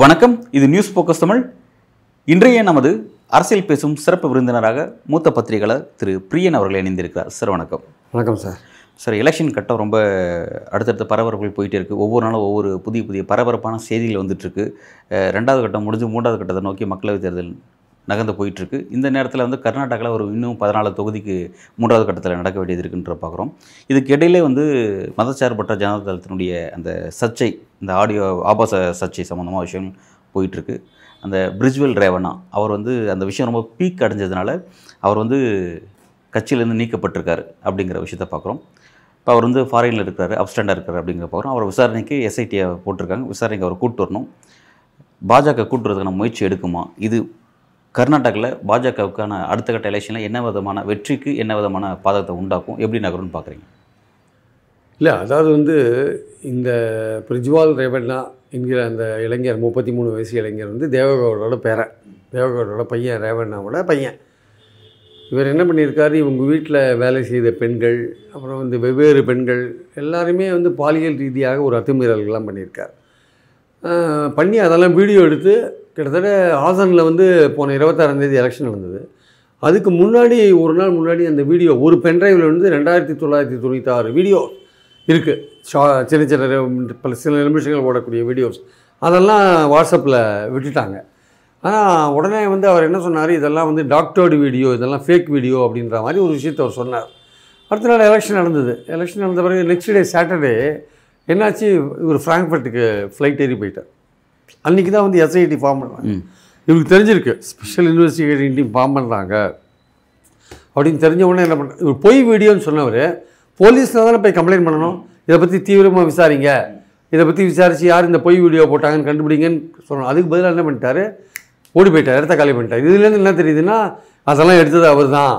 வணக்கம் இது news focus Tamil இன்றைய நமது அரசியல் பேசும் சிறப்பு விருந்தினராக மூத்த பத்திரிகையாளர் திரு பிரியன் அவர்கள் இணைந்திருக்கிறார் சார் வணக்கம் வணக்கம் சார் சார் எலெக்ஷன் கட்டம் ரொம்ப அடுத்தடுத்த பரபரப்புகள் போயிட்டே இருக்குது ஒவ்வொரு நாளும் ஒவ்வொரு புதிய புதிய பரபரப்பான செய்திகள் வந்துட்டுருக்கு ரெண்டாவது கட்டம் முடிஞ்சு மூன்றாவது கட்டத்தை நோக்கி மக்களவைத் தேர்தல் நகர்ந்து போயிட்டுருக்கு இந்த நேரத்தில் வந்து கர்நாடகாவில் ஒரு இன்னும் பதினாலு தொகுதிக்கு மூன்றாவது கட்டத்தில் நடக்க வேண்டியது இருக்குன்ற பார்க்குறோம் இதுக்கு வந்து மதச்சார்பற்ற ஜனதாதளத்தினுடைய அந்த சர்ச்சை இந்த ஆடியோ ஆபாச சர்ச்சை சம்மந்தமாக விஷயம் போயிட்டுருக்கு அந்த பிரிஜ்வெல் ரேவனா அவர் வந்து அந்த விஷயம் ரொம்ப பீக் அடைஞ்சதுனால அவர் வந்து கட்சியிலேருந்து நீக்கப்பட்டிருக்காரு அப்படிங்கிற விஷயத்த பார்க்குறோம் இப்போ அவர் வந்து ஃபாரினில் இருக்கிறாரு அப்ஸ்டாண்டாக இருக்கார் அப்படிங்கிற பார்க்குறோம் அவர் விசாரணைக்கு எஸ்ஐடியை போட்டிருக்காங்க விசாரணைக்கு அவர் கூப்பிட்டு வரணும் பாஜக கூட்டுறதுக்கான முயற்சி எடுக்குமா இது கர்நாடகாவில் பாஜகவுக்கான அடுத்த கட்ட எலெக்ஷனில் என்ன விதமான வெற்றிக்கு என்ன விதமான பாதகத்தை உண்டாக்கும் எப்படி நகரும்னு பார்க்குறீங்க இல்லை அதாவது வந்து இந்த பிரிஜ்வால் ரேவண்ணா என்கிற அந்த இளைஞர் முப்பத்தி மூணு வயசு இளைஞர் வந்து தேவகவுடோட பேரன் தேவகவுடோட பையன் ரேவண்ணாவோட பையன் இவர் என்ன பண்ணியிருக்காரு இவங்க வீட்டில் வேலை செய்த பெண்கள் அப்புறம் வந்து வெவ்வேறு பெண்கள் எல்லாருமே வந்து பாலியல் ரீதியாக ஒரு அத்துமீறல்கள்லாம் பண்ணியிருக்கார் பண்ணி அதெல்லாம் வீடியோ எடுத்து கிட்டத்தட்ட ஹாசனில் வந்து போன இருபத்தாறாந்தேதி எலெக்ஷன் நடந்தது அதுக்கு முன்னாடி ஒரு நாள் முன்னாடி அந்த வீடியோ ஒரு பென்ட்ரைவில் வந்து ரெண்டாயிரத்தி தொள்ளாயிரத்தி தொண்ணூற்றி வீடியோ இருக்குது ஷா சின்ன சின்ன பல சில நிமிஷங்கள் ஓடக்கூடிய வீடியோஸ் அதெல்லாம் வாட்ஸ்அப்பில் விட்டுட்டாங்க ஆனால் உடனே வந்து அவர் என்ன சொன்னார் இதெல்லாம் வந்து டாக்டர்டு வீடியோ இதெல்லாம் ஃபேக் வீடியோ அப்படின்ற மாதிரி ஒரு விஷயத்தை அவர் சொன்னார் அடுத்த நாள் எலெக்ஷன் நடந்தது எலெக்ஷன் நடந்த பிறகு நெக்ஸ்ட் டே சாட்டர்டே என்னாச்சு இவர் ஃப்ராங்க்ஃபர்ட்டுக்கு ஃப்ளைட் ஏறி போயிட்டார் அன்றைக்கி தான் வந்து எஸ்ஐடி ஃபார்ம் பண்ணுறாங்க இவருக்கு தெரிஞ்சிருக்கு ஸ்பெஷல் இன்வெஸ்டிகேட்டிங் டீம் ஃபார்ம் பண்ணுறாங்க அப்படின்னு தெரிஞ்ச உடனே என்ன பண்ண இவர் பொய் வீடியோன்னு சொன்னவர் போலீஸில் தானே போய் கம்ப்ளைண்ட் பண்ணணும் இதை பற்றி தீவிரமாக விசாரிங்க இதை பற்றி விசாரித்து யார் இந்த பொய் வீடியோ போட்டாங்கன்னு கண்டுபிடிங்கன்னு சொன்னோம் அதுக்கு பதிலாக என்ன பண்ணிட்டார் ஓடி போயிட்டார் இடத்த காலி பண்ணிட்டார் இதுலேருந்து என்ன தெரியுதுன்னா அதெல்லாம் எடுத்தது அவர் தான்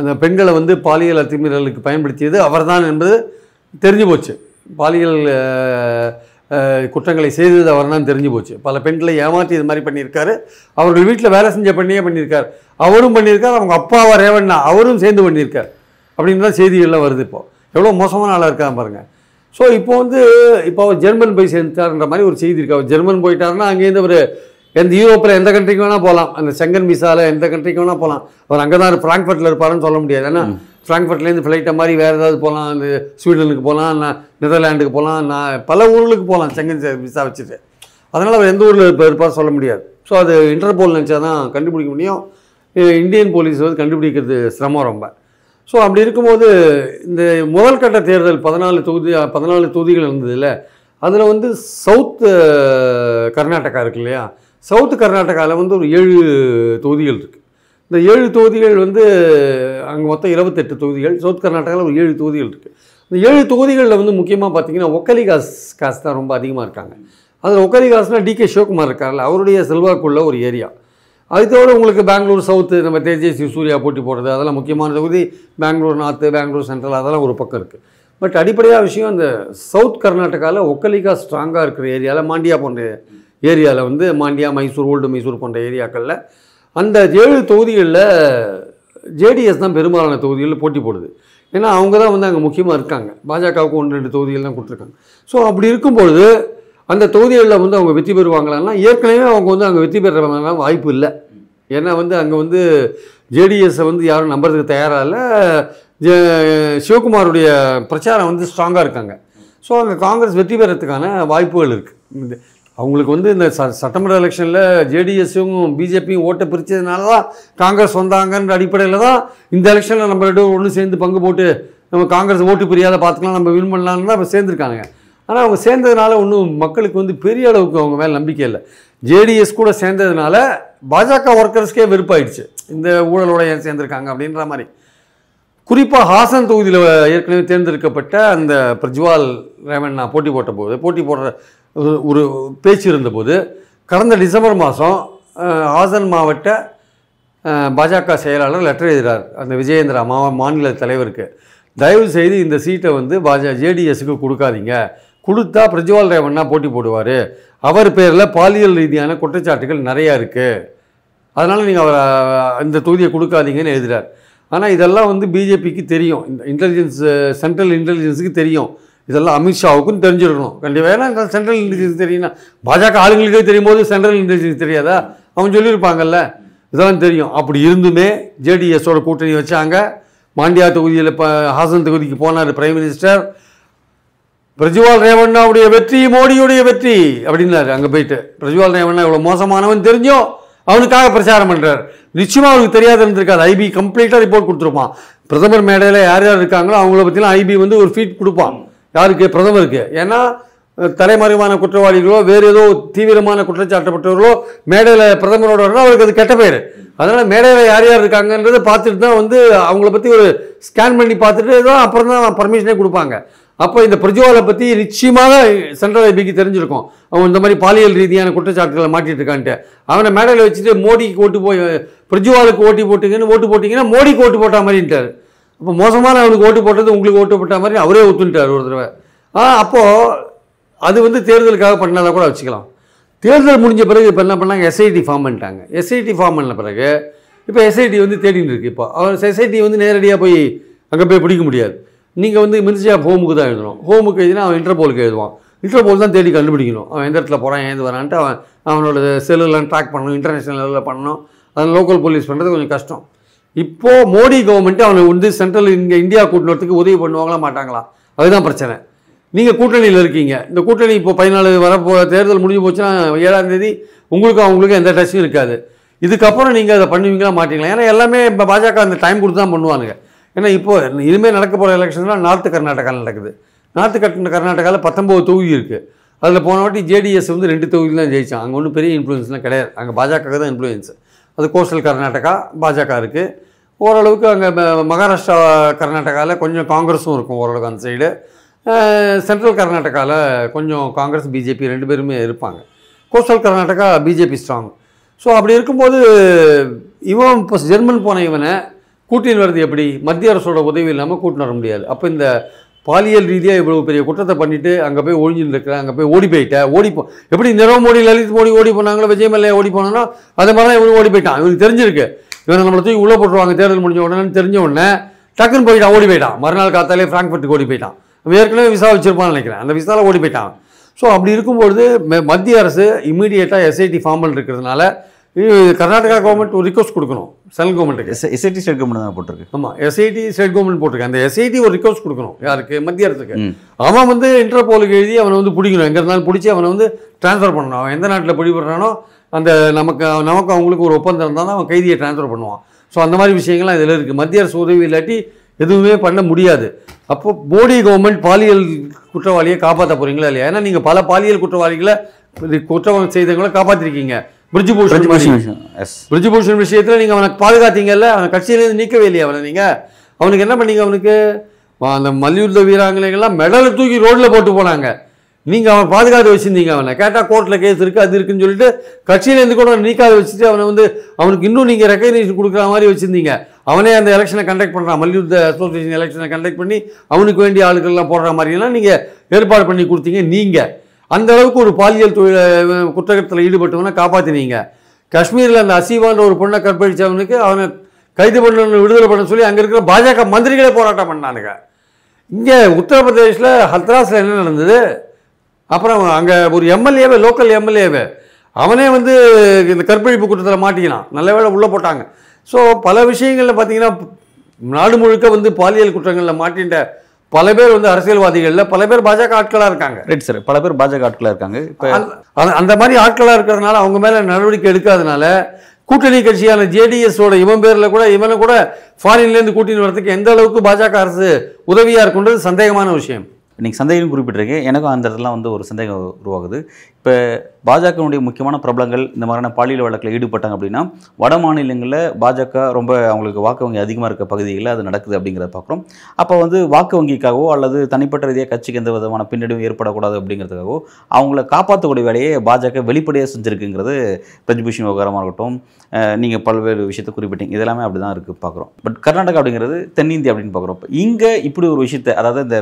அந்த பெண்களை வந்து பாலியல் அத்துமீறலுக்கு பயன்படுத்தியது அவர் தான் என்பது தெரிஞ்சு போச்சு பாலியல் குற்றங்களை செய்தது அவர் தான் தெரிஞ்சு போச்சு பல பெண்களை ஏமாற்றி இது மாதிரி பண்ணியிருக்காரு அவர்கள் வீட்டில் வேலை செஞ்ச பண்ணியே பண்ணியிருக்கார் அவரும் பண்ணியிருக்கார் அவங்க அப்பாவை ரேவண்ணா அவரும் சேர்ந்து பண்ணியிருக்கார் அப்படின்னு தான் செய்திகள்லாம் வருது இப்போது எவ்வளோ மோசமான ஆளாக இருக்கான் பாருங்கள் ஸோ இப்போ வந்து இப்போ அவர் ஜெர்மன் போய் சேர்ந்துட்டார்ன்ற மாதிரி ஒரு செய்தி இருக்குது அவர் ஜெர்மன் போயிட்டாருன்னா அங்கேருந்து ஒரு எந்த யூரோப்பில் எந்த கண்ட்ரிக்கு வேணால் போகலாம் அந்த செங்கன் மிசாவில் எந்த கண்ட்ரிக்கு வேணால் போகலாம் அவர் அங்கே தான் ஃப்ராங்க்ஃபர்ட்டில் இருப்பாருன்னு சொல்ல முடியாது ஏன்னா ஃப்ராங்க்ஃபர்ட்லேருந்து ஃப்ளைட்டை மாதிரி வேறு ஏதாவது போகலாம் அந்த ஸ்வீடனுக்கு போகலாம் நான் நெதர்லாண்டுக்கு போகலாம் நான் பல ஊர்களுக்கு போகலாம் செங்கன் விசா வச்சுட்டு அதனால் அவர் எந்த ஊரில் இப்போ இருப்பார் சொல்ல முடியாது ஸோ அது இன்டர்போல் நினச்சா தான் கண்டுபிடிக்க முடியும் இந்தியன் போலீஸ் வந்து கண்டுபிடிக்கிறது சிரமம் ரொம்ப ஸோ அப்படி இருக்கும்போது இந்த முதல் கட்ட தேர்தல் பதினாலு தொகுதி பதினாலு தொகுதிகள் இருந்ததில்ல அதில் வந்து சவுத் கர்நாடகா இருக்கு இல்லையா சவுத்து கர்நாடகாவில் வந்து ஒரு ஏழு தொகுதிகள் இருக்குது இந்த ஏழு தொகுதிகள் வந்து அங்கே மொத்தம் இருபத்தெட்டு தொகுதிகள் சவுத் கர்நாடகாவில் ஒரு ஏழு தொகுதிகள் இருக்குது இந்த ஏழு தொகுதிகளில் வந்து முக்கியமாக பார்த்தீங்கன்னா ஒக்கலிகாஸ் காசு தான் ரொம்ப அதிகமாக இருக்காங்க அதில் ஒக்கலிகாஸ்னால் டி கே சிவகுமார் இருக்கார்ல அவருடைய செல்வாக்குள்ள ஒரு ஏரியா அது உங்களுக்கு பெங்களூர் சவுத்து நம்ம தேஜேசி சூர்யா போட்டி போடுறது அதெல்லாம் முக்கியமான தொகுதி பெங்களூர் நார்த்து பெங்களூர் சென்ட்ரல் அதெல்லாம் ஒரு பக்கம் இருக்குது பட் அடிப்படையாக விஷயம் அந்த சவுத் கர்நாடகாவில் ஒக்கலிகா ஸ்ட்ராங்காக இருக்கிற ஏரியாவில் மாண்டியா போன்ற ஏரியாவில் வந்து மாண்டியா மைசூர் ஓல்டு மைசூர் போன்ற ஏரியாக்களில் அந்த ஏழு தொகுதிகளில் ஜேடிஎஸ் தான் பெரும்பாலான தொகுதிகளில் போட்டி போடுது ஏன்னா அவங்க தான் வந்து அங்கே முக்கியமாக இருக்காங்க பாஜகவுக்கு ஒன்று ரெண்டு தொகுதிகள் தான் கொடுத்துருக்காங்க ஸோ அப்படி இருக்கும்பொழுது அந்த தொகுதிகளில் வந்து அவங்க வெற்றி பெறுவாங்களான்னா ஏற்கனவே அவங்க வந்து அங்கே வெற்றி பெறுறவங்கலாம் வாய்ப்பு இல்லை ஏன்னா வந்து அங்கே வந்து ஜேடிஎஸை வந்து யாரும் நம்புறதுக்கு தயாராக இல்லை சிவகுமாருடைய பிரச்சாரம் வந்து ஸ்ட்ராங்காக இருக்காங்க ஸோ அங்கே காங்கிரஸ் வெற்றி பெறத்துக்கான வாய்ப்புகள் இருக்குது அவங்களுக்கு வந்து இந்த ச சட்டமன்ற எலெக்ஷனில் ஜேடிஎஸும் பிஜேபியும் ஓட்டை பிரித்ததுனால தான் காங்கிரஸ் வந்தாங்கன்ற அடிப்படையில் தான் இந்த எலெக்ஷனில் நம்ம ரெண்டு ஒன்று சேர்ந்து பங்கு போட்டு நம்ம காங்கிரஸ் ஓட்டு பிரியாத பார்த்துக்கலாம் நம்ம வின் பண்ணலாம்னு தான் இப்போ சேர்ந்துருக்காங்க ஆனால் அவங்க சேர்ந்ததுனால ஒன்றும் மக்களுக்கு வந்து பெரிய அளவுக்கு அவங்க மேலே நம்பிக்கை இல்லை ஜேடிஎஸ் கூட சேர்ந்ததுனால பாஜக ஒர்க்கர்ஸ்க்கே வெறுப்பாயிடுச்சு இந்த ஊழலோட ஏன் சேர்ந்துருக்காங்க அப்படின்ற மாதிரி குறிப்பாக ஹாசன் தொகுதியில் ஏற்கனவே தேர்ந்தெடுக்கப்பட்ட அந்த பிரஜ்வால் நான் போட்டி போட்ட போட்டி போடுற ஒரு பேச்சு இருந்தபோது கடந்த டிசம்பர் மாதம் ஆசன் மாவட்ட பாஜக செயலாளர் லெட்டர் எழுதுகிறார் அந்த விஜயேந்திரா மா மாநில தலைவருக்கு தயவு செய்து இந்த சீட்டை வந்து பாஜ ஜேடிஎஸ்க்கு கொடுக்காதீங்க கொடுத்தா பிரஜ்வால் ரேவண்ணா போட்டி போடுவார் அவர் பேரில் பாலியல் ரீதியான குற்றச்சாட்டுகள் நிறையா இருக்குது அதனால் நீங்கள் அவர் இந்த தொகுதியை கொடுக்காதீங்கன்னு எழுதுகிறார் ஆனால் இதெல்லாம் வந்து பிஜேபிக்கு தெரியும் இன்டெலிஜென்ஸ் சென்ட்ரல் இன்டெலிஜென்ஸுக்கு தெரியும் இதெல்லாம் அமித்ஷாவுக்கும் தெரிஞ்சிருக்கணும் கண்டிப்பாக ஏன்னா சென்ட்ரல் இன்டெலிஜென்ஸ் தெரியும்னா பாஜக ஆளுங்களுக்கே தெரியும் போது சென்ட்ரல் இன்டெலிஜென்ஸ் தெரியாதா அவங்க சொல்லியிருப்பாங்கல்ல இதெல்லாம் தெரியும் அப்படி இருந்துமே ஜேடிஎஸோட கூட்டணி வச்சாங்க மாண்டியா தொகுதியில் இப்போ ஹாசன் தொகுதிக்கு போனார் பிரைம் மினிஸ்டர் பிரஜ்வால் ரேவண்ணாவுடைய வெற்றி மோடியுடைய வெற்றி அப்படின்னாரு அங்கே போயிட்டு பிரஜ்வால் ரேவண்ணா இவ்வளோ மோசமானவன் தெரிஞ்சோ அவனுக்காக பிரச்சாரம் பண்ணுறார் நிச்சயமாக அவனுக்கு தெரியாத இருந்திருக்காது ஐபி கம்ப்ளீட்டாக ரிப்போர்ட் கொடுத்துருப்பான் பிரதமர் மேடையில் யார் யார் இருக்காங்களோ அவங்கள பற்றிலாம் ஐபி வந்து ஒரு ஃபீட் கொடுப்பான் யாருக்கு பிரதமருக்கு ஏன்னா தலைமறைவான குற்றவாளிகளோ வேறு ஏதோ தீவிரமான குற்றச்சாட்டப்பட்டவர்களோ மேடையில் பிரதமரோட அவருக்கு அது கெட்ட பேர் அதனால் மேடையில் யார் யார் இருக்காங்கன்றதை பார்த்துட்டு தான் வந்து அவங்கள பற்றி ஒரு ஸ்கேன் பண்ணி பார்த்துட்டு தான் அப்புறம் தான் பர்மிஷனே கொடுப்பாங்க அப்போ இந்த பிரஜுவாலை பற்றி நிச்சயமாக சென்ட்ரல் ஐபிக்கு தெரிஞ்சிருக்கும் அவன் இந்த மாதிரி பாலியல் ரீதியான குற்றச்சாட்டுகளை மாட்டிகிட்டு இருக்கான்ட்டு அவனை மேடையில் வச்சுட்டு மோடிக்கு ஓட்டு போய் பிரஜுவாலுக்கு ஓட்டி போட்டிங்கன்னு ஓட்டு போட்டிங்கன்னா மோடிக்கு ஓட்டு போட்டால் மாதிரின்ட்டார் இப்போ மோசமான அவனுக்கு ஓட்டு போட்டது உங்களுக்கு ஓட்டு போட்ட மாதிரி அவரே ஒத்துட்டார் ஒரு தடவை ஆ அப்போது அது வந்து தேர்தலுக்காக பண்ணாத கூட வச்சுக்கலாம் தேர்தல் முடிஞ்ச பிறகு இப்போ என்ன பண்ணாங்க எஸ்ஐடி ஃபார்ம் பண்ணிட்டாங்க எஸ்ஐடி ஃபார்ம் பண்ண பிறகு இப்போ எஸ்ஐடி வந்து தேடிட்டு இருக்கு இப்போ அவர் எஸ்ஐடி வந்து நேரடியாக போய் அங்கே போய் பிடிக்க முடியாது நீங்கள் வந்து மினிஸ்ட்ரி ஹோமுக்கு தான் எழுதணும் ஹோமுக்கு எழுதினா அவன் இன்டர்போலுக்கு எழுதுவான் இன்டர்போல் தான் தேடி கண்டுபிடிக்கணும் அவன் எந்த இடத்துல போகிறான் ஏந்து வரான்ட்டு அவன் அவனோட செல்லுலாம் ட்ராக் பண்ணணும் இன்டர்நேஷ்னல் லெவலில் பண்ணணும் அதை லோக்கல் போலீஸ் பண்ணுறது கொஞ்சம் கஷ்டம் இப்போது மோடி கவர்மெண்ட்டு அவனை வந்து சென்ட்ரல் இங்கே இந்தியா கூட்டணத்துக்கு உதவி பண்ணுவாங்களா மாட்டாங்களா அதுதான் பிரச்சனை நீங்கள் கூட்டணியில் இருக்கீங்க இந்த கூட்டணி இப்போ பதினாலு வரப்போ தேர்தல் முடிஞ்சு போச்சுன்னா ஏழாம் தேதி உங்களுக்கும் அவங்களுக்கும் எந்த டச்சும் இருக்காது இதுக்கப்புறம் நீங்கள் அதை பண்ணுவீங்களா மாட்டீங்களா ஏன்னா எல்லாமே இப்போ பாஜக அந்த டைம் கொடுத்து தான் பண்ணுவானுங்க ஏன்னா இப்போ இனிமேல் நடக்க போகிற எலெக்ஷன்லாம் நார்த்து கர்நாடகாவில் நடக்குது நார்த்து கர்நாடகாவில் பத்தொம்போது தொகுதி இருக்குது அதில் போன வாட்டி ஜேடிஎஸ் வந்து ரெண்டு தொகுதியில் தான் ஜெயித்தான் அங்கே ஒன்றும் பெரிய இன்ஃப்ளூயன்ஸ்லாம் கிடையாது அங்கே பாஜக தான் இன்ஃப்ளூயன்ஸ் அது கோஸ்டல் கர்நாடகா பாஜக இருக்குது ஓரளவுக்கு அங்கே மகாராஷ்டிரா கர்நாடகாவில் கொஞ்சம் காங்கிரஸும் இருக்கும் ஓரளவுக்கு அந்த சைடு சென்ட்ரல் கர்நாடகாவில் கொஞ்சம் காங்கிரஸ் பிஜேபி ரெண்டு பேருமே இருப்பாங்க coastal Karnataka BJP strong so அப்படி இருக்கும்போது இவன் இப்போ ஜெர்மன் போன இவனை கூட்டின் வருது எப்படி மத்திய அரசோட உதவி இல்லாமல் கூட்டின்னு வர முடியாது அப்போ இந்த பாலியல் ரீதியாக இவ்வளோ பெரிய குற்றத்தை பண்ணிவிட்டு அங்கே போய் ஒழிஞ்சுன்னு இருக்கிற அங்கே போய் ஓடி போயிட்டேன் ஓடி போ எப்படி நிரவ் மோடி லலித் மோடி ஓடி போனாங்களோ விஜய் மல்லையா ஓடி போனோன்னா அதே மாதிரி தான் ஓடி போயிட்டான் இவனுக்கு தெரிஞ்சிருக்கு இவங்க நம்மளை தூக்கி உள்ளே போட்டுருவாங்க தேர்தல் முடிஞ்ச உடனே தெரிஞ்ச உடனே டக்குன்னு போயிட்டான் ஓடி போயிட்டான் மறுநாள் காத்தாலே ஃப்ராங்க்ஃபர்ட்டுக்கு ஓடி போயிட்டான் நம்ம ஏற்கனவே விசா வச்சுருப்பான்னு நினைக்கிறேன் அந்த விசாவில் ஓடி போயிட்டான் ஸோ அப்படி இருக்கும்பொழுது மத்திய அரசு இம்மீடியட்டாக எஸ்ஐடி ஃபார்ம் இருக்கிறதுனால கர்நாடகா கவர்மெண்ட் ஒரு ரிக்வஸ்ட் கொடுக்கணும் சென்ட்ரல் கவர்மெண்ட்டுக்கு எஸ்ஐடி ஸ்டேட் கவர்மெண்ட் தான் போட்டிருக்கு ஆமாம் எஸ்ஐடி ஸ்டேட் கவர்மெண்ட் போட்டிருக்கு அந்த எஸ்ஐடி ஒரு ரிக்வஸ்ட் கொடுக்கணும் யாருக்கு மத்திய அரசுக்கு அவன் வந்து இன்டர்போலுக்கு எழுதி அவனை வந்து பிடிக்கணும் எங்கே இருந்தாலும் பிடிச்சி அவனை வந்து டிரான்ஸ்ஃபர் பண்ணணும் அவன் எந்த நாட்டில் பிடிபடுறானோ அந்த நமக்கு நமக்கு அவங்களுக்கு ஒரு ஒப்பந்தம் இருந்தால் தான் அவன் கைதியை டிரான்ஸ்ஃபர் பண்ணுவான் ஸோ அந்த மாதிரி விஷயங்கள்லாம் இதில் இருக்குது மத்திய அரசு உதவி இல்லாட்டி எதுவுமே பண்ண முடியாது அப்போ மோடி கவர்மெண்ட் பாலியல் குற்றவாளியை காப்பாற்ற போகிறீங்களா இல்லையா ஏன்னா நீங்கள் பல பாலியல் குற்றவாளிகளை குற்றவாளம் செய்தவங்களை காப்பாற்றிருக்கீங்க பிரிஜ்பூஷன் பூஷன் விஷயத்தில் நீங்கள் அவனை பாதுகாத்தீங்கல்ல அவன் கட்சியிலேருந்து நீக்கவே இல்லையா அவனை நீங்கள் அவனுக்கு என்ன பண்ணீங்க அவனுக்கு அந்த மல்யுத்த வீராங்கனைகள்லாம் மெடலை தூக்கி ரோட்டில் போட்டு போனாங்க நீங்கள் அவன் பாதுகாத்து வச்சுருந்தீங்க அவனை கேட்டால் கோர்ட்டில் கேஸ் இருக்குது அது இருக்குன்னு சொல்லிட்டு கட்சியிலேருந்து கூட நீக்காத வச்சுட்டு அவனை வந்து அவனுக்கு இன்னும் நீங்கள் ரெக்கக்னேஷன் கொடுக்குற மாதிரி வச்சுருந்தீங்க அவனே அந்த எலெக்ஷனை கண்டக்ட் பண்ணுறான் மல்யுத்த அசோசியேஷன் எலெக்ஷனை கண்டக்ட் பண்ணி அவனுக்கு வேண்டிய ஆளுகள்லாம் போடுற மாதிரியெல்லாம் நீங்கள் ஏற்பாடு பண்ணி கொடுத்தீங்க நீங்கள் அந்த அளவுக்கு ஒரு பாலியல் தொழில குற்றகத்தில் ஈடுபட்டவனை காப்பாற்றினீங்க காஷ்மீரில் அந்த அசீவான்ற ஒரு பொண்ணை கற்பழித்தவனுக்கு அவனை கைது பண்ணணும் விடுதலை பண்ண சொல்லி அங்கே இருக்கிற பாஜக மந்திரிகளே போராட்டம் பண்ணானுங்க இங்கே உத்தரப்பிரதேசில் ஹத்ராஸில் என்ன நடந்தது அப்புறம் அங்கே ஒரு எம்எல்ஏவே லோக்கல் எம்எல்ஏவே அவனே வந்து இந்த கற்பழிப்பு குற்றத்தில் மாட்டிக்கலாம் நல்ல வேலை உள்ளே போட்டாங்க ஸோ பல விஷயங்களில் பார்த்தீங்கன்னா நாடு முழுக்க வந்து பாலியல் குற்றங்களில் மாட்டின்ற பல பேர் வந்து அரசியல்வாதிகளில் பல பேர் பாஜக ஆட்களாக இருக்காங்க ரைட் சார் பல பேர் பாஜக ஆட்களாக இருக்காங்க இப்போ அந்த மாதிரி ஆட்களாக இருக்கிறதுனால அவங்க மேலே நடவடிக்கை எடுக்காதனால கூட்டணி கட்சியான ஜேடிஎஸோட இவன் பேரில் கூட இவனை கூட ஃபாரின்லேருந்து கூட்டின்னு வரதுக்கு எந்த அளவுக்கு பாஜக அரசு உதவியாக இருக்குன்றது சந்தேகமான விஷயம் இன்றைக்கி சந்தேகம் குறிப்பிட்டிருக்கேன் எனக்கும் அந்த இடத்துல வந்து ஒரு சந்தேகம் உருவாகுது இப்போ பாஜகனுடைய முக்கியமான பிரபலங்கள் இந்த மாதிரியான பாலியல் வழக்கில் ஈடுபட்டாங்க அப்படின்னா வட மாநிலங்களில் பாஜக ரொம்ப அவங்களுக்கு வாக்கு வங்கி அதிகமாக இருக்க பகுதிகளில் அது நடக்குது அப்படிங்கிறத பார்க்குறோம் அப்போ வந்து வாக்கு வங்கிக்காகவோ அல்லது தனிப்பட்ட ரீதியாக கட்சிக்கு எந்த விதமான பின்னடைவும் ஏற்படக்கூடாது அப்படிங்கிறதுக்காகவோ அவங்கள காப்பாற்றக்கூடிய வேலையை பாஜக வெளிப்படையாக செஞ்சுருக்குங்கிறது பிரஜ்பூஷன் விவகாரமாக இருக்கட்டும் நீங்கள் பல்வேறு விஷயத்தை குறிப்பிட்டீங்க இதெல்லாமே அப்படி தான் இருக்குது பார்க்குறோம் பட் கர்நாடகா அப்படிங்கிறது தென்னிந்தியா அப்படின்னு பார்க்குறோம் இங்கே இப்படி ஒரு விஷயத்தை அதாவது இந்த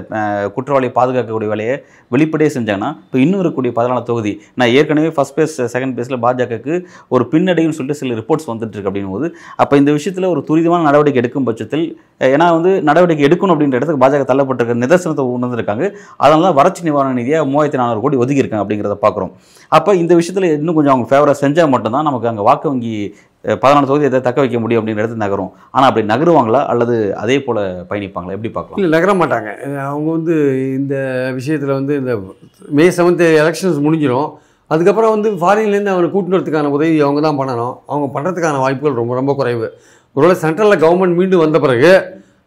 குற்றவாளியை பாதுகாக்கக்கூடிய வேலையை வெளிப்படையாக செஞ்சாங்கன்னா இப்போ இன்னும் இருக்கக்கூடிய பதினாலு தொகுதி கேள்வி நான் ஏற்கனவே ஃபஸ்ட் பேஸ் செகண்ட் பேஸில் பாஜகவுக்கு ஒரு பின்னடையும் சொல்லிட்டு சில ரிப்போர்ட்ஸ் வந்துட்டு இருக்கு அப்போ இந்த விஷயத்தில் ஒரு துரிதமான நடவடிக்கை எடுக்கும் பட்சத்தில் ஏன்னா வந்து நடவடிக்கை எடுக்கணும் அப்படின்ற இடத்துக்கு பாஜக தள்ளப்பட்டிருக்க நிதர்சனத்தை உணர்ந்துருக்காங்க அதனால தான் வறட்சி நிவாரண நிதியாக மூவாயிரத்தி நானூறு கோடி ஒதுக்கியிருக்காங்க அப்படிங்கிறத பார்க்குறோம் அப்போ இந்த விஷயத்தில் இன்னும் கொஞ்சம் அவங்க ஃபேவராக செஞ்சால் மட்டும்தான் நமக்கு அங்கே வாக்கு வங்கி பதினாலு தொகுதி எதை தக்க வைக்க முடியும் அப்படின்ற இடத்துல நகரும் ஆனால் அப்படி நகருவாங்களா அல்லது அதே போல் பயணிப்பாங்களா எப்படி பார்க்கலாம் இல்லை நகர மாட்டாங்க அவங்க வந்து இந்த விஷயத்தில் வந்து இந்த மே செவன்த் எலெக்ஷன்ஸ் முடிஞ்சிடும் அதுக்கப்புறம் வந்து ஃபாரின்லேருந்து அவனை கூட்டினத்துக்கான உதவி அவங்க தான் பண்ணணும் அவங்க பண்ணுறதுக்கான வாய்ப்புகள் ரொம்ப ரொம்ப குறைவு ஒருவேளை சென்ட்ரலில் கவர்மெண்ட் மீண்டும் வந்த பிறகு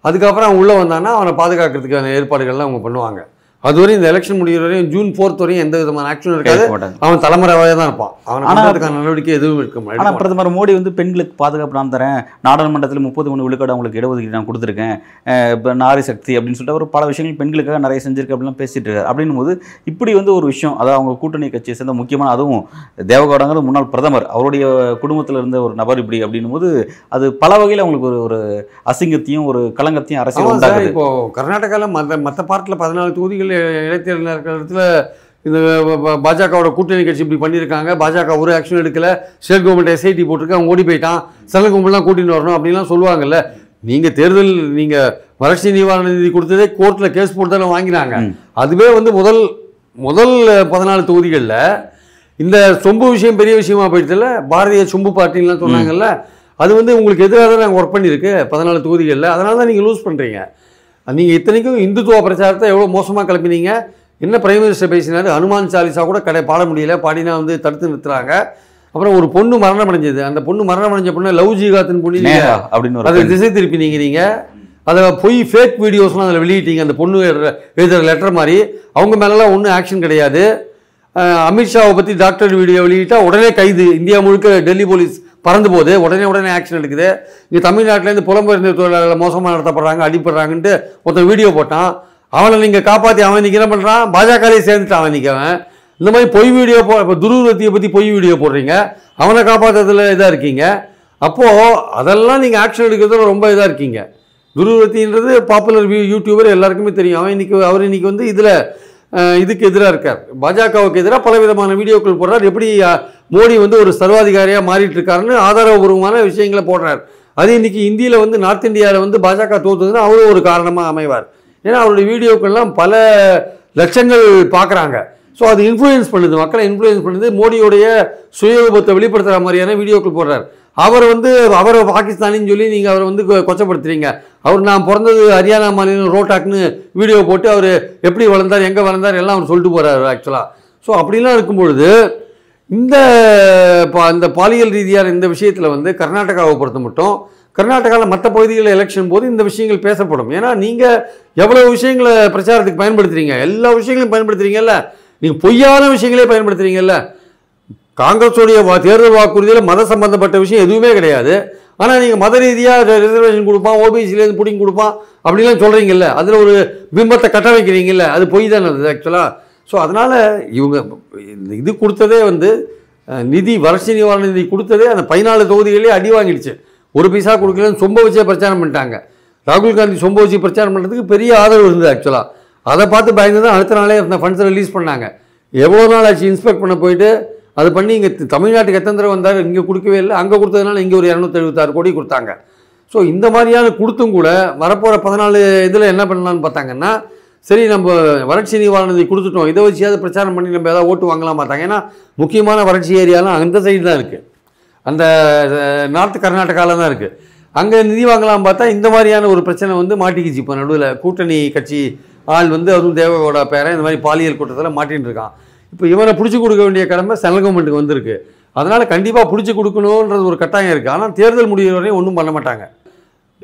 அதுக்கப்புறம் அவன் உள்ளே வந்தான்னா அவனை பாதுகாக்கிறதுக்கான ஏற்பாடுகள்லாம் அவங்க பண்ணுவாங்க அது வரையும் இந்த எலெக்ஷன் முடிகிற வரையும் ஜூன் ஃபோர்த் வரையும் எந்த விதமான ஆக்ஷன் இருக்காது அவன் தலைமுறையாக தான் இருப்பான் அவன் ஆனால் நடவடிக்கை எதுவும் இருக்க முடியாது ஆனால் பிரதமர் மோடி வந்து பெண்களுக்கு பாதுகாப்பு நான் தரேன் நாடாளுமன்றத்தில் முப்பது மூணு விழுக்காடு அவங்களுக்கு இடஒதுக்கீடு நான் கொடுத்துருக்கேன் இப்போ நாரி சக்தி அப்படின்னு சொல்லிட்டு அவர் பல விஷயங்கள் பெண்களுக்காக நிறைய செஞ்சிருக்கு அப்படிலாம் பேசிட்டு இருக்காரு அப்படின்னும் போது இப்படி வந்து ஒரு விஷயம் அதாவது அவங்க கூட்டணி கட்சியை சேர்ந்த முக்கியமான அதுவும் தேவகவுடாங்கிறது முன்னாள் பிரதமர் அவருடைய குடும்பத்தில் இருந்த ஒரு நபர் இப்படி அப்படின்னும் போது அது பல வகையில் அவங்களுக்கு ஒரு ஒரு அசிங்கத்தையும் ஒரு களங்கத்தையும் அரசியல் இப்போ கர்நாடகாவில் மற்ற மற்ற பார்ட்டில் பதினாலு தொகுதிகள் இடைத்தேர்தல் இடத்துல இந்த பாஜகவோட கூட்டணி கட்சி இப்படி பண்ணியிருக்காங்க பாஜக ஒரு ஆக்ஷன் எடுக்கல ஸ்டேட் கவர்மெண்ட் எஸ்ஐடி போட்டிருக்கு அவங்க ஓடி போயிட்டான் செல்ல கும்பலாம் கூட்டிட்டு வரணும் அப்படின்லாம் சொல்லுவாங்கல்ல நீங்கள் தேர்தல் நீங்கள் வறட்சி நிவாரண நிதி கொடுத்ததே கோர்ட்டில் கேஸ் போட்டு தானே வாங்கினாங்க அதுவே வந்து முதல் முதல் பதினாலு தொகுதிகளில் இந்த சொம்பு விஷயம் பெரிய விஷயமா போயிடுதுல பாரதிய சொம்பு பார்ட்டின்லாம் சொன்னாங்கல்ல அது வந்து உங்களுக்கு எதிராக தான் நாங்கள் ஒர்க் பண்ணியிருக்கு பதினாலு தொகுதிகளில் அதனால தான் நீங்கள் லூஸ் பண்ணுறீங்க நீங்கள் இத்தனைக்கும் இந்துத்துவ பிரச்சாரத்தை எவ்வளோ மோசமாக கிளப்பினீங்க என்ன பிரைம் மினிஸ்டர் பேசினார் ஹனுமான் சாலிசா கூட கடை பாட முடியல பாடினா வந்து தடுத்து நிறுத்துறாங்க அப்புறம் ஒரு பொண்ணு மரணம் அடைஞ்சது அந்த பொண்ணு மரணம் அடைஞ்ச பொண்ணு லவ் ஜிகாத்தின் பொண்ணு அப்படின்னு அதை திசை திருப்பி நீங்கள் அதை பொய் ஃபேக் வீடியோஸ்லாம் அதில் வெளியிட்டீங்க அந்த பொண்ணு எழுதுகிற லெட்டர் மாதிரி அவங்க மேலெலாம் ஒன்றும் ஆக்ஷன் கிடையாது அமித்ஷாவை பற்றி டாக்டர் வீடியோ வெளியிட்டால் உடனே கைது இந்தியா முழுக்க டெல்லி போலீஸ் பறந்து போகுது உடனே உடனே ஆக்ஷன் எடுக்குது இங்கே தமிழ்நாட்டிலேருந்து புலம்பெயர்ந்த தொழிலாளர்கள் மோசமாக நடத்தப்படுறாங்க அடிப்படுறாங்கன்ட்டு ஒருத்தன் வீடியோ போட்டான் அவனை நீங்கள் காப்பாற்றி அவன் இன்றைக்கி என்ன பண்ணுறான் பாஜகலையே சேர்ந்துட்டு அவன் நிற்கவன் இந்த மாதிரி பொய் வீடியோ போ இப்போ துருவத்தியை பற்றி பொய் வீடியோ போடுறீங்க அவனை காப்பாற்றுறதுல இதாக இருக்கீங்க அப்போது அதெல்லாம் நீங்கள் ஆக்ஷன் எடுக்கிறதுல ரொம்ப இதாக இருக்கீங்க துருவத்தின்றது பாப்புலர் யூடியூபர் எல்லாருக்குமே தெரியும் அவன் இன்றைக்கி அவர் இன்றைக்கி வந்து இதில் இதுக்கு எதிராக இருக்கார் பாஜகவுக்கு எதிராக பலவிதமான வீடியோக்கள் போடுறார் எப்படி மோடி வந்து ஒரு சர்வாதிகாரியாக மாறிட்டு இருக்காருன்னு ஆதாரபூர்வமான விஷயங்களை போடுறார் அது இன்றைக்கி இந்தியில் வந்து நார்த் இந்தியாவில் வந்து பாஜக தோத்துதுன்னா அவரும் ஒரு காரணமாக அமைவார் ஏன்னா அவருடைய வீடியோக்கள்லாம் பல லட்சங்கள் பார்க்குறாங்க ஸோ அது இன்ஃப்ளூயன்ஸ் பண்ணுது மக்களை இன்ஃப்ளூயன்ஸ் பண்ணுது மோடியோடைய சுயரூபத்தை வெளிப்படுத்துகிற மாதிரியான வீடியோக்கள் போடுறார் அவர் வந்து அவர் பாகிஸ்தானின்னு சொல்லி நீங்கள் அவரை வந்து கொச்சப்படுத்துறீங்க அவர் நான் பிறந்தது ஹரியானா மாநிலம் ரோட்டாக்னு வீடியோ போட்டு அவர் எப்படி வளர்ந்தார் எங்கே வளர்ந்தார் எல்லாம் அவர் சொல்லிட்டு போகிறார் ஆக்சுவலாக ஸோ அப்படிலாம் இருக்கும்பொழுது இந்த பா இந்த பாலியல் ரீதியான இந்த விஷயத்தில் வந்து கர்நாடகாவை பொறுத்த மட்டும் கர்நாடகாவில் மற்ற பகுதிகளில் எலெக்ஷன் போது இந்த விஷயங்கள் பேசப்படும் ஏன்னா நீங்கள் எவ்வளோ விஷயங்களை பிரச்சாரத்துக்கு பயன்படுத்துகிறீங்க எல்லா விஷயங்களையும் பயன்படுத்துகிறீங்கல்ல நீங்கள் பொய்யான விஷயங்களே பயன்படுத்துகிறீங்கல்ல காங்கிரஸோடைய தேர்தல் வாக்குறுதியில் மத சம்பந்தப்பட்ட விஷயம் எதுவுமே கிடையாது ஆனால் நீங்கள் மத ரீதியாக ரிசர்வேஷன் கொடுப்பான் ஓபிசிலேருந்து பிடிங்கி கொடுப்பான் அப்படிலாம் சொல்கிறீங்கல்ல அதில் ஒரு பிம்பத்தை கட்ட வைக்கிறீங்கல்ல அது பொய் தானே அது ஆக்சுவலாக ஸோ அதனால் இவங்க இது கொடுத்ததே வந்து நிதி வறட்சி நிவாரண நிதி கொடுத்ததே அந்த பதினாலு தொகுதிகளே அடி வாங்கிடுச்சு ஒரு பைசா கொடுக்கலன்னு சொம்ப வச்சே பிரச்சாரம் பண்ணிட்டாங்க ராகுல் காந்தி சொம்ப வச்சு பிரச்சாரம் பண்ணுறதுக்கு பெரிய ஆதரவு இருந்தது ஆக்சுவலாக அதை பார்த்து பயந்து தான் அடுத்த நாளே அந்த ஃபண்ட்ஸ் ரிலீஸ் பண்ணாங்க எவ்வளோ நாள் ஆச்சு இன்ஸ்பெக்ட் பண்ண போயிட்டு அது பண்ணி இங்கே தமிழ்நாட்டுக்கு எத்தனை தடவை வந்தார் இங்கே கொடுக்கவே இல்லை அங்கே கொடுத்ததுனால இங்கே ஒரு இரநூத்தெழுபத்தாறு கோடி கொடுத்தாங்க ஸோ இந்த மாதிரியான கொடுத்தும் கூட வரப்போகிற பதினாலு இதில் என்ன பண்ணலான்னு பார்த்தாங்கன்னா சரி நம்ம வறட்சி நிவாரணத்தை கொடுத்துட்டோம் இதை வச்சியாவது பிரச்சாரம் பண்ணி நம்ம ஏதாவது ஓட்டு வாங்கலாம் பார்த்தாங்க ஏன்னா முக்கியமான வறட்சி ஏரியாலாம் அந்த சைடு தான் இருக்குது அந்த நார்த் கர்நாடகாவில் தான் இருக்குது அங்கே நிதி வாங்கலாம் பார்த்தா இந்த மாதிரியான ஒரு பிரச்சனை வந்து மாட்டிக்கிச்சு இப்போ நடுவில் கூட்டணி கட்சி ஆள் வந்து அதுவும் தேவகோட பேரை இந்த மாதிரி பாலியல் கூட்டத்தில் மாட்டின்னு இருக்கான் இப்போ இவனை பிடிச்சி கொடுக்க வேண்டிய கடமை சென்ட்ரல் கவர்மெண்ட்டுக்கு வந்திருக்கு அதனால் கண்டிப்பாக பிடிச்சி கொடுக்கணுன்றது ஒரு கட்டாயம் இருக்குது ஆனால் தேர்தல் முடிகிற வரையும் ஒன்றும் பண்ண மாட்டாங்க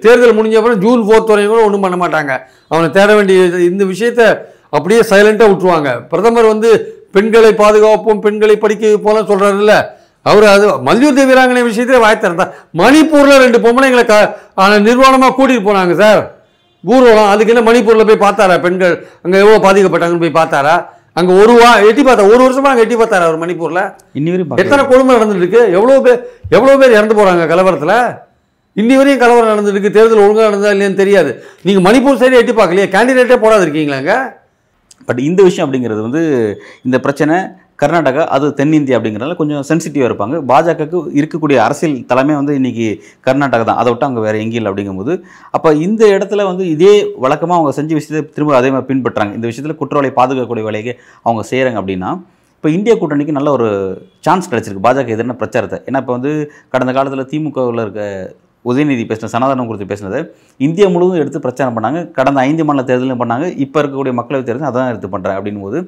தேர்தல் முடிஞ்ச அப்புறம் ஜூன் ஃபோர்த் வரையும் கூட ஒன்றும் பண்ண மாட்டாங்க அவனை தேட வேண்டிய இந்த விஷயத்த அப்படியே சைலண்ட்டாக விட்டுருவாங்க பிரதமர் வந்து பெண்களை பாதுகாப்போம் பெண்களை படிக்க போல சொல்கிறாருல்ல அவர் அது மல்யுத்த வீராங்கனை விஷயத்தில் வாய் திறந்தா மணிப்பூரில் ரெண்டு பொம்பளைங்களை க நிர்வாணமாக கூட்டிகிட்டு போனாங்க சார் ஊர்வலம் அதுக்கு என்ன மணிப்பூரில் போய் பார்த்தாரா பெண்கள் அங்கே எவ்வளோ பாதிக்கப்பட்டாங்கன்னு போய் பார்த்தாரா அங்கே ஒரு வா எட்டி பார்த்தா ஒரு வருஷமாக அங்கே எட்டி பார்த்தாரா அவர் மணிப்பூரில் இன்னி வரைக்கும் எத்தனை கொடுமை நடந்துட்டுருக்கு எவ்வளோ பேர் எவ்வளோ பேர் இறந்து போகிறாங்க கலவரத்தில் இன்னி வரையும் கலவரம் நடந்துருக்கு தேர்தல் ஒழுங்காக நடந்ததா இல்லையான்னு தெரியாது நீங்கள் மணிப்பூர் சைடு எட்டி பார்க்கலையா கேண்டிடேட்டே போடாது இருக்கீங்களாங்க பட் இந்த விஷயம் அப்படிங்கிறது வந்து இந்த பிரச்சனை கர்நாடகா அது தென்னிந்தியா அப்படிங்கிறனால கொஞ்சம் சென்சிட்டிவாக இருப்பாங்க பாஜகவுக்கு இருக்கக்கூடிய அரசியல் தலைமை வந்து இன்றைக்கி கர்நாடகா தான் அதை விட்டு அங்கே வேறு எங்கேயும் இல்லை அப்படிங்கும்போது அப்போ இந்த இடத்துல வந்து இதே வழக்கமாக அவங்க செஞ்ச விஷயத்தை திரும்ப அதே மாதிரி பின்பற்றாங்க இந்த விஷயத்தில் குற்றவாளியை பாதுகாக்கக்கூடிய வேலையை அவங்க செய்கிறாங்க அப்படின்னா இப்போ இந்திய கூட்டணிக்கு நல்ல ஒரு சான்ஸ் கிடச்சிருக்கு பாஜக எதிரான பிரச்சாரத்தை ஏன்னா இப்போ வந்து கடந்த காலத்தில் திமுகவில் இருக்க உதயநிதி பேசின சனாதனம் குறித்து பேசினது இந்தியா முழுவதும் எடுத்து பிரச்சாரம் பண்ணாங்க கடந்த ஐந்து மாநில தேர்தலும் பண்ணாங்க இப்போ இருக்கக்கூடிய மக்களவைத் தேர்தல் தான் எடுத்து பண்ணுறேன் அப்படின் போது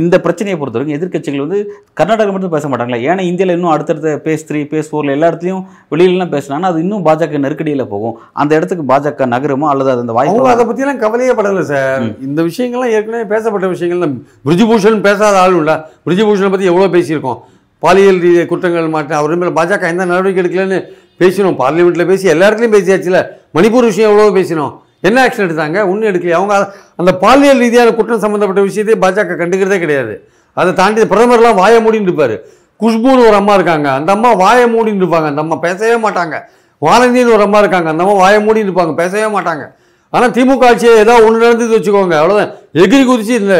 இந்த பிரச்சனையை பொறுத்தவரைக்கும் எதிர்கட்சிகள் வந்து கர்நாடகா மட்டும் பேச மாட்டாங்களா ஏன்னா இந்தியாவில் இன்னும் அடுத்தடுத்த பேஸ் த்ரீ பேஸ் ஃபோரில் எல்லா இடத்துலையும் வெளியிலலாம் பேசினாங்கன்னா அது இன்னும் பாஜக நெருக்கடியில் போகும் அந்த இடத்துக்கு பாஜக நகரமோ அல்லது அந்த வாய்ப்பு அதை பற்றிலாம் கவலையே படலை சார் இந்த விஷயங்கள்லாம் ஏற்கனவே பேசப்பட்ட விஷயங்கள் பிரிஜுபூஷன் பேசாத ஆளும் இல்லை பிரிஜுபூஷனை பற்றி எவ்வளோ பேசியிருக்கோம் பாலியல் ரீதியை குற்றங்கள் மாற்ற அவர் மேலே பாஜக எந்த நடவடிக்கை எடுக்கலன்னு பேசினோம் பார்லிமெண்ட்டில் பேசி எல்லா பேசியாச்சுல மணிப்பூர் விஷயம் எவ்வளோ பேசினோம் என்ன ஆக்ஷன் எடுத்தாங்க ஒன்றும் எடுக்கலையே அவங்க அந்த பாலியல் ரீதியான குற்றம் சம்மந்தப்பட்ட விஷயத்தையே பாஜக கண்டுக்கிறதே கிடையாது அதை தாண்டி பிரதமர்லாம் வாய மூடின்னு இருப்பார் குஷ்புன்னு ஒரு அம்மா இருக்காங்க அந்த அம்மா வாயை மூடின்னு இருப்பாங்க அந்த அம்மா பேசவே மாட்டாங்க வானந்தின்னு ஒரு அம்மா இருக்காங்க அந்த அம்மா வாயை மூடின்னு இருப்பாங்க பேசவே மாட்டாங்க ஆனால் திமுக ஆட்சியை ஏதாவது ஒன்று நடந்தது வச்சுக்கோங்க அவ்வளோதான் எகிரி குதிச்சு இந்த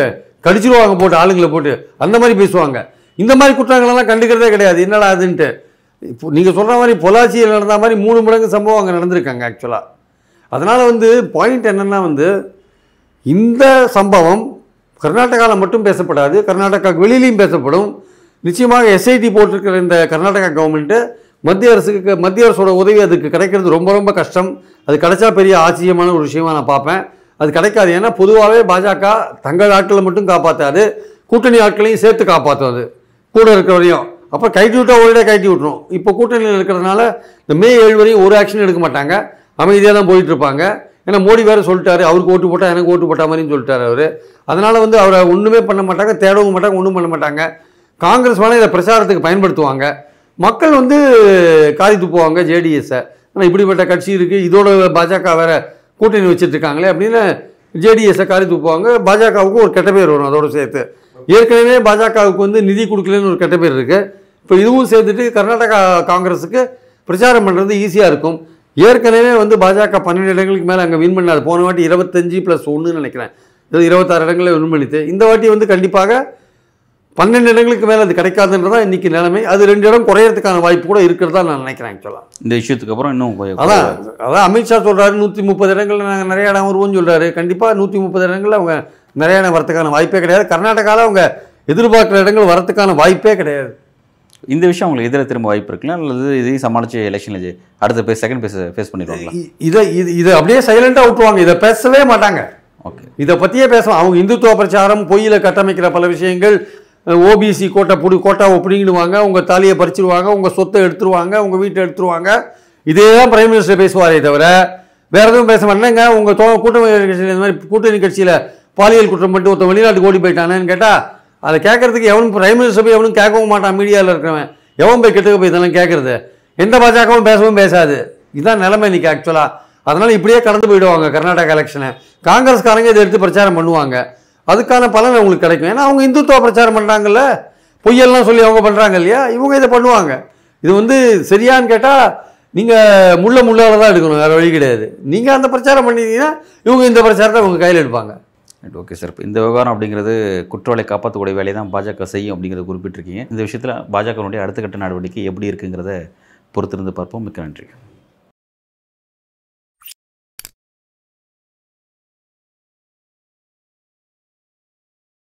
கடிச்சிருவாங்க போட்டு ஆளுங்களை போட்டு அந்த மாதிரி பேசுவாங்க இந்த மாதிரி குற்றங்களெல்லாம் கண்டுக்கிறதே கிடையாது என்னடா அதுன்ட்டு இப்போ நீங்கள் சொல்கிற மாதிரி பொள்ளாச்சியில் நடந்த மாதிரி மூணு மடங்கு சம்பவம் அங்கே நடந்திருக்காங்க ஆக்சுவலாக அதனால் வந்து பாயிண்ட் என்னென்னா வந்து இந்த சம்பவம் கர்நாடகாவில் மட்டும் பேசப்படாது கர்நாடகா வெளியிலையும் பேசப்படும் நிச்சயமாக எஸ்ஐடி போட்டிருக்கிற இந்த கர்நாடகா கவர்மெண்ட்டு மத்திய அரசுக்கு மத்திய அரசோட உதவி அதுக்கு கிடைக்கிறது ரொம்ப ரொம்ப கஷ்டம் அது கிடைச்சா பெரிய ஆச்சரியமான ஒரு விஷயமாக நான் பார்ப்பேன் அது கிடைக்காது ஏன்னா பொதுவாகவே பாஜக தங்கள் ஆட்களை மட்டும் காப்பாற்றாது கூட்டணி ஆட்களையும் சேர்த்து காப்பாற்றும் அது கூட இருக்கிறவரையும் அப்போ கைட்டி விட்டால் ஒரே கைட்டி விட்டுரும் இப்போ கூட்டணியில் இருக்கிறதுனால இந்த மே ஏழு வரையும் ஒரு ஆக்ஷன் எடுக்க மாட்டாங்க அமைதியாக தான் இருப்பாங்க ஏன்னா மோடி வேறு சொல்லிட்டாரு அவருக்கு ஓட்டு போட்டால் எனக்கு ஓட்டு போட்டால் மாதிரின்னு சொல்லிட்டார் அவர் அதனால் வந்து அவரை ஒன்றுமே பண்ண மாட்டாங்க தேடவும் மாட்டாங்க ஒன்றும் பண்ண மாட்டாங்க காங்கிரஸ் வேணால் இதை பிரச்சாரத்துக்கு பயன்படுத்துவாங்க மக்கள் வந்து காரி துப்புவாங்க ஜேடிஎஸ்ஸை ஆனால் இப்படிப்பட்ட கட்சி இருக்குது இதோட பாஜக வேறு கூட்டணி வச்சுட்ருக்காங்களே அப்படின்னு ஜேடிஎஸை காரி துப்புவாங்க பாஜகவுக்கு ஒரு கெட்ட பேர் வரும் அதோடு சேர்த்து ஏற்கனவே பாஜகவுக்கு வந்து நிதி கொடுக்கலன்னு ஒரு கெட்ட பேர் இருக்குது இப்போ இதுவும் சேர்த்துட்டு கர்நாடகா காங்கிரஸுக்கு பிரச்சாரம் பண்ணுறது ஈஸியாக இருக்கும் ஏற்கனவே வந்து பாஜக பன்னெண்டு இடங்களுக்கு மேலே அங்கே வின் பண்ணாது போன வாட்டி இருபத்தஞ்சி ப்ளஸ் ஒன்றுன்னு நினைக்கிறேன் இது இருபத்தாறு இடங்களில் வின் பண்ணித்து இந்த வாட்டி வந்து கண்டிப்பாக பன்னெண்டு இடங்களுக்கு மேலே அது கிடைக்காதுன்றதான் இன்றைக்கி நிலைமை அது ரெண்டு இடம் குறையறதுக்கான வாய்ப்பு கூட இருக்கிறதா நான் நினைக்கிறேன் ஆக்சுவலாக இந்த விஷயத்துக்கு அப்புறம் இன்னும் அதான் அதான் அமித்ஷா சொல்கிறாரு நூற்றி முப்பது இடங்களில் நாங்கள் நிறைய இடம் வருவோம்னு சொல்கிறாரு கண்டிப்பாக நூற்றி முப்பது இடங்களில் அவங்க நிறைய இடம் வரத்துக்கான வாய்ப்பே கிடையாது கர்நாடகாவில் அவங்க எதிர்பார்க்குற இடங்கள் வரத்துக்கான வாய்ப்பே கிடையாது இந்த விஷயம் அவங்களுக்கு இதில் திரும்ப வாய்ப்பு இருக்குல்ல அல்லது இதையும் சமாளித்து எலெக்ஷனில் அடுத்த பேர் செகண்ட் பேஸ் ஃபேஸ் பண்ணிடுவாங்க இதை இது இதை அப்படியே சைலண்டாக விட்டுருவாங்க இதை பேசவே மாட்டாங்க ஓகே இதை பற்றியே பேசலாம் அவங்க இந்துத்துவ பிரச்சாரம் பொய்யில் கட்டமைக்கிற பல விஷயங்கள் ஓபிசி கோட்டை புடி கோட்டா ஒப்பிடிங்கிடுவாங்க உங்கள் தாலியை பறிச்சிடுவாங்க உங்கள் சொத்தை எடுத்துருவாங்க உங்கள் வீட்டை எடுத்துருவாங்க இதே தான் பிரைம் மினிஸ்டர் பேசுவாரே தவிர வேறு எதுவும் பேச மாட்டேங்க உங்கள் தோ கூட்டணி கட்சியில் இந்த மாதிரி கூட்டணி கட்சியில் பாலியல் குற்றம் பண்ணிட்டு ஒருத்தன் வெளிநாட்டுக்கு ஓடி போயிட்டானேன்னு கேட்டால் அதை கேட்கறதுக்கு எவனும் பிரைம் மினிஸ்டர் போய் எவனும் கேட்கவும் மாட்டான் மீடியாவில் இருக்கிறவன் எவன் போய் கிட்டக்க போய் இதெல்லாம் கேட்குறது எந்த பாஜகவும் பேசவும் பேசாது இதுதான் நிலைமை இன்றைக்கி ஆக்சுவலாக அதனால் இப்படியே கடந்து போயிடுவாங்க கர்நாடகா எலெக்ஷனை காங்கிரஸ்காரங்க இதை எடுத்து பிரச்சாரம் பண்ணுவாங்க அதுக்கான பலன் அவங்களுக்கு கிடைக்கும் ஏன்னா அவங்க இந்துத்துவ பிரச்சாரம் பண்ணுறாங்கல்ல பொய்யெல்லாம் சொல்லி அவங்க பண்ணுறாங்க இல்லையா இவங்க இதை பண்ணுவாங்க இது வந்து சரியான்னு கேட்டால் நீங்கள் முள்ள முள்ளால் தான் எடுக்கணும் வேறு வழி கிடையாது நீங்கள் அந்த பிரச்சாரம் பண்ணிட்டீங்கன்னா இவங்க இந்த பிரச்சாரத்தை உங்கள் கையில் எடுப்பாங்க ரைட் ஓகே சார் இந்த விவகாரம் அப்படிங்கிறது குற்றவாளி காப்பாற்றக்கூடிய வேலையை தான் பாஜக செய்யும் அப்படிங்கிறத குறிப்பிட்டிருக்கீங்க இந்த விஷயத்தில் பாஜகனுடைய அடுத்த கட்ட நடவடிக்கை எப்படி இருக்குங்கிறத பொறுத்திருந்து பார்ப்போம் மிக்க நன்றி